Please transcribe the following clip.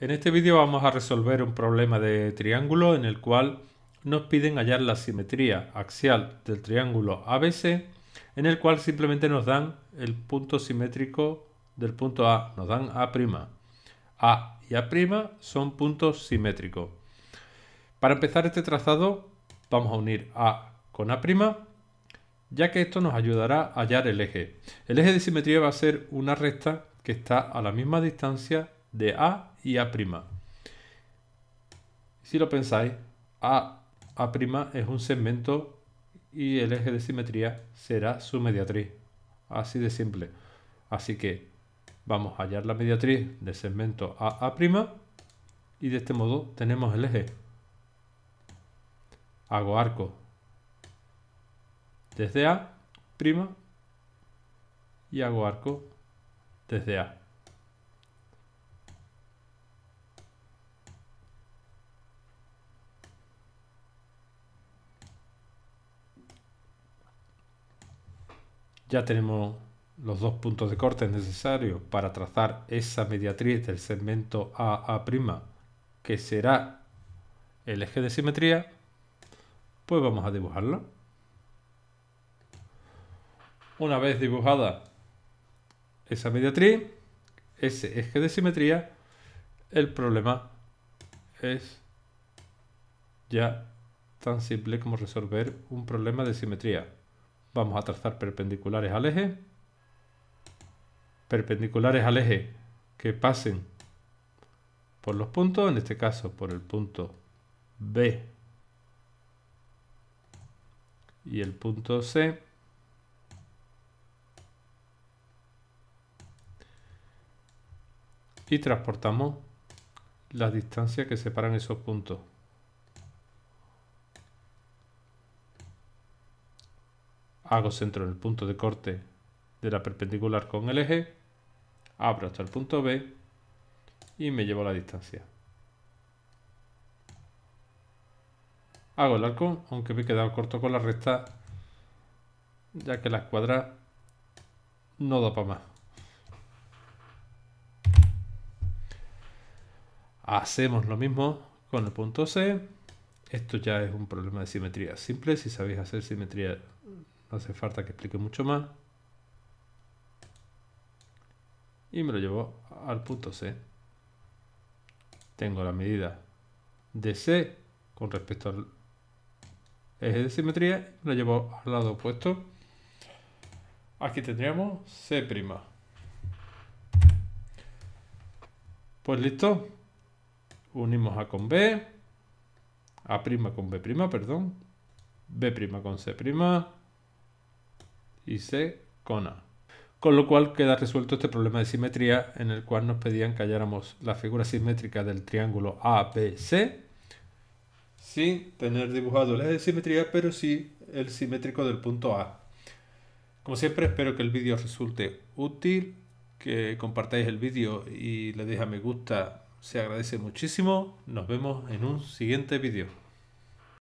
En este vídeo vamos a resolver un problema de triángulo en el cual nos piden hallar la simetría axial del triángulo ABC en el cual simplemente nos dan el punto simétrico del punto A, nos dan A'. A y A' son puntos simétricos. Para empezar este trazado vamos a unir A con A', ya que esto nos ayudará a hallar el eje. El eje de simetría va a ser una recta que está a la misma distancia de A y A'. Si lo pensáis, A, A' es un segmento y el eje de simetría será su mediatriz. Así de simple. Así que vamos a hallar la mediatriz del segmento A' y de este modo tenemos el eje. Hago arco desde A' y hago arco desde A. Ya tenemos los dos puntos de corte necesarios para trazar esa mediatriz del segmento AA', que será el eje de simetría, pues vamos a dibujarlo. Una vez dibujada esa mediatriz, ese eje de simetría, el problema es ya tan simple como resolver un problema de simetría. Vamos a trazar perpendiculares al eje. Perpendiculares al eje que pasen por los puntos, en este caso por el punto B y el punto C. Y transportamos las distancias que separan esos puntos. hago centro en el punto de corte de la perpendicular con el eje, abro hasta el punto B y me llevo la distancia. Hago el arco, aunque me he quedado corto con la recta, ya que la escuadra no da para más. Hacemos lo mismo con el punto C. Esto ya es un problema de simetría simple. Si sabéis hacer simetría no hace falta que explique mucho más. Y me lo llevo al punto C. Tengo la medida de C con respecto al eje de simetría. Me lo llevo al lado opuesto. Aquí tendríamos C'. Pues listo. Unimos A con B. A' con B', perdón. B' con C' y C con A. Con lo cual queda resuelto este problema de simetría en el cual nos pedían que halláramos la figura simétrica del triángulo ABC sin tener dibujado el eje de simetría, pero sí el simétrico del punto A. Como siempre, espero que el vídeo resulte útil, que compartáis el vídeo y le deis a me gusta, se agradece muchísimo. Nos vemos en un siguiente vídeo.